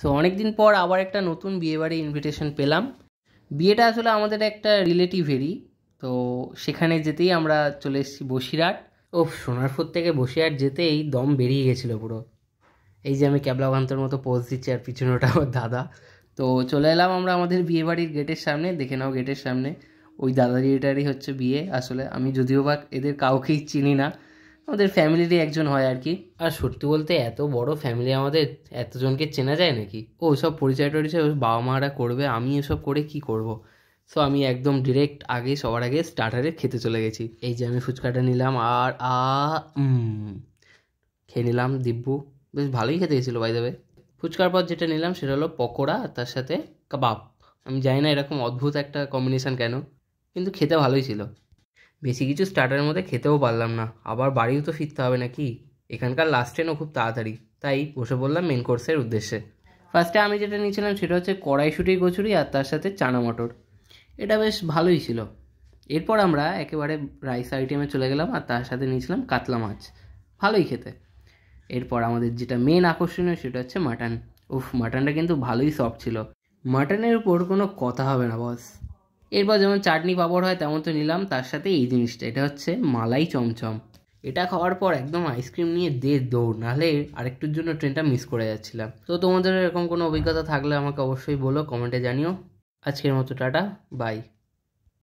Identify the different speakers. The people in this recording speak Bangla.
Speaker 1: সো অনেক দিন পর আবার একটা নতুন বিয়েবাড়ি ইনভিটেশন পেলাম বিয়েটা আসলে আমাদের একটা রিলেটিভেরই তো সেখানে যেতেই আমরা চলে এসেছি বসিরহাট ও সোনারপুর থেকে বসিরহাট যেতে এই দম বেরিয়ে গেছিলো পুরো এই যে আমি ক্যাবলাকান্তর মতো পোজ দিচ্ছি আর পিছনে ওটা আমার দাদা তো চলে এলাম আমরা আমাদের বিয়েবাড়ির গেটের সামনে দেখে নাও গেটের সামনে ওই দাদারি এটারই হচ্ছে বিয়ে আসলে আমি যদিও বা এদের কাউকেই চিনি না আমাদের ফ্যামিলিরই একজন হয় আর কি আর সত্যি বলতে এত বড় ফ্যামিলি আমাদের এতজনকে চেনা যায় নাকি ও সব পরিচয় টরিচয় বাবা মারা করবে আমি এসব করে কি করব। সো আমি একদম ডিরেক্ট আগে সবার আগে স্টার্টারে খেতে চলে গেছি এই যে আমি ফুচকাটা নিলাম আর আ খেয়ে নিলাম দিব্যু বেশ ভালোই খেতে গেছিলো বাই দেবে ফুচকার পর যেটা নিলাম সেটা হলো পকোড়া আর তার সাথে কাবাব আমি জানি না এরকম অদ্ভুত একটা কম্বিনেশান কেন কিন্তু খেতে ভালোই ছিল বেশি কিছু স্টার্টারের মধ্যে খেতেও পারলাম না আবার বাড়িও তো ফিরতে হবে নাকি এখানকার লাস্ট ট্রেনও খুব তাড়াতাড়ি তাই বসে বললাম মেন কোর্সের উদ্দেশ্যে ফার্স্টে আমি যেটা নিয়েছিলাম সেটা হচ্ছে কড়াইশুটির কচুরি আর তার সাথে চানা মটর এটা বেশ ভালোই ছিল এরপর আমরা একেবারে রাইস আইটেমে চলে গেলাম আর তার সাথে নিয়েছিলাম কাতলা মাছ ভালোই খেতে এরপর আমাদের যেটা মেন আকর্ষণীয় সেটা হচ্ছে মাটন উফ মাটনটা কিন্তু ভালোই সফট ছিল মাটনের উপর কোনো কথা হবে না বস এরপর যেমন চাটনি পাপড় হয় তেমন তো নিলাম তার সাথে এই জিনিসটা এটা হচ্ছে মালাই চমচম এটা খাওয়ার পর একদম আইসক্রিম নিয়ে দে দৌড় নাহলে আরেকটুর জন্য ট্রেনটা মিস করে যাচ্ছিলাম তো তোমাদের এরকম কোনো অভিজ্ঞতা থাকলে আমাকে অবশ্যই বলো কমেন্টে জানিও আজকের মতো টাটা বাই